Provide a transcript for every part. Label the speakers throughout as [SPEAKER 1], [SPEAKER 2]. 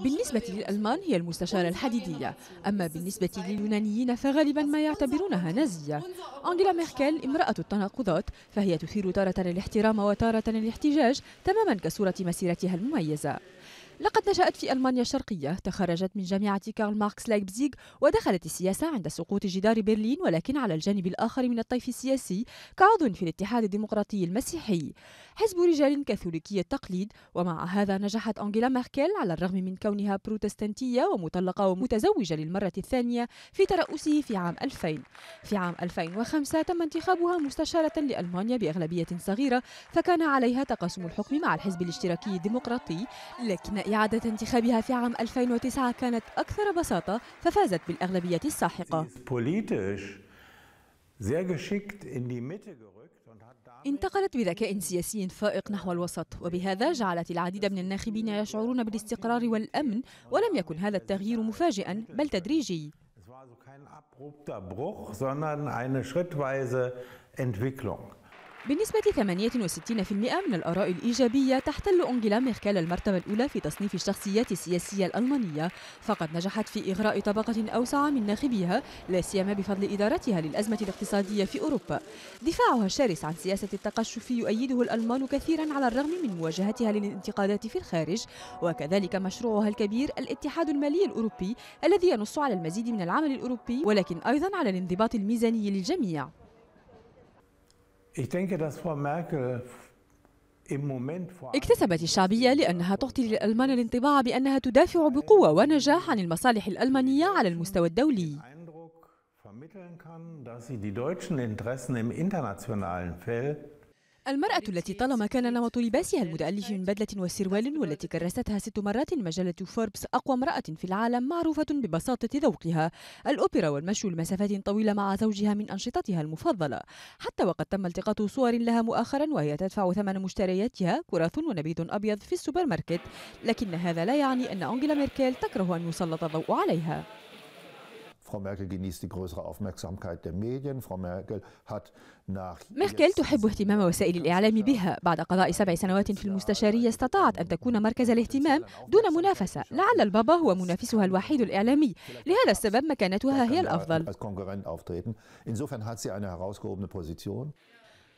[SPEAKER 1] بالنسبة للألمان هي المستشارة الحديدية أما بالنسبة لليونانيين فغالبا ما يعتبرونها نازية أنجلا ميركل امرأة التناقضات فهي تثير تارة الاحترام وتارة الاحتجاج تماما كصورة مسيرتها المميزة لقد نشأت في ألمانيا الشرقية تخرجت من جامعة كارل ماركس لايبزيغ ودخلت السياسة عند سقوط جدار برلين ولكن على الجانب الآخر من الطيف السياسي كعضو في الاتحاد الديمقراطي المسيحي حزب رجال كاثوليكي التقليد ومع هذا نجحت أنجيلا ميركل على الرغم من كونها بروتستانتية ومطلقة ومتزوجة للمرة الثانية في ترأسه في عام 2000 في عام 2005 تم انتخابها مستشارة لألمانيا بأغلبية صغيرة فكان عليها تقاسم الحكم مع الحزب الاشتراكي الديمقراطي لكن إعادة انتخابها في عام 2009 كانت أكثر بساطة ففازت بالأغلبية الساحقة انتقلت بذكاء سياسي فائق نحو الوسط وبهذا جعلت العديد من الناخبين يشعرون بالاستقرار والأمن ولم يكن هذا التغيير مفاجئا بل تدريجي sondern eine schrittweise Entwicklung. بنسبة 68% من الآراء الإيجابية تحتل أنجيلا ميركل المرتبة الأولى في تصنيف الشخصيات السياسية الألمانية فقد نجحت في إغراء طبقة أوسع من ناخبيها لا سيما بفضل إدارتها للأزمة الاقتصادية في أوروبا دفاعها الشرس عن سياسة التقشف يؤيده الألمان كثيرا على الرغم من مواجهتها للانتقادات في الخارج وكذلك مشروعها الكبير الاتحاد المالي الأوروبي الذي ينص على المزيد من العمل الأوروبي ولكن أيضا على الانضباط الميزاني للجميع Euh, اكتسبت الشعبية لأنها تعطي للألمان الانطباع بأنها تدافع بقوة ونجاح عن المصالح الألمانية على المستوى الدولي المرأة التي طالما كان نمط لباسها المتألف من بدلة وسروال والتي كرستها ست مرات مجلة فوربس أقوى امرأة في العالم معروفة ببساطة ذوقها الأوبرا والمشي لمسافات طويلة مع زوجها من أنشطتها المفضلة حتى وقد تم التقاط صور لها مؤخرا وهي تدفع ثمن مشترياتها كراث ونبيذ أبيض في السوبر ماركت لكن هذا لا يعني أن أنجيلا ميركل تكره أن يسلط الضوء عليها Frau Merkel genießt die größere Aufmerksamkeit der Medien. Frau Merkel hat nach ميركل تحب اهتمام وسائل الإعلام بها بعد قضاء سبع سنوات في المستشارية استطاعت أن تكون مركز الاهتمام دون منافسة لعل البابا هو منافسها الوحيد الإعلامي لهذا السبب مكانتها هي الأفضل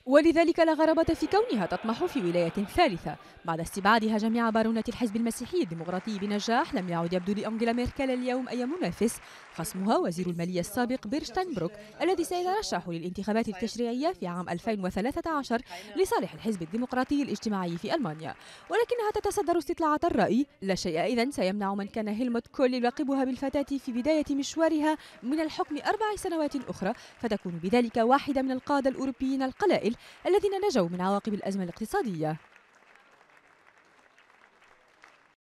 [SPEAKER 1] ولذلك لا غرابة في كونها تطمح في ولاية ثالثة بعد استبعادها جميع بارونة الحزب المسيحي الديمقراطي بنجاح لم يعد يبدو لأنجيلا ميركل اليوم أي منافس خصمها وزير المالية السابق بروك الذي سيترشح للانتخابات التشريعية في عام 2013 لصالح الحزب الديمقراطي الاجتماعي في ألمانيا ولكنها تتصدر استطلاعة الرأي لا شيء إذا سيمنع من كان هيلموت كول يلقبها بالفتاة في بداية مشوارها من الحكم أربع سنوات أخرى فتكون بذلك واحدة من القادة الأوروبيين القلائل الذين نجوا من عواقب الأزمة الاقتصادية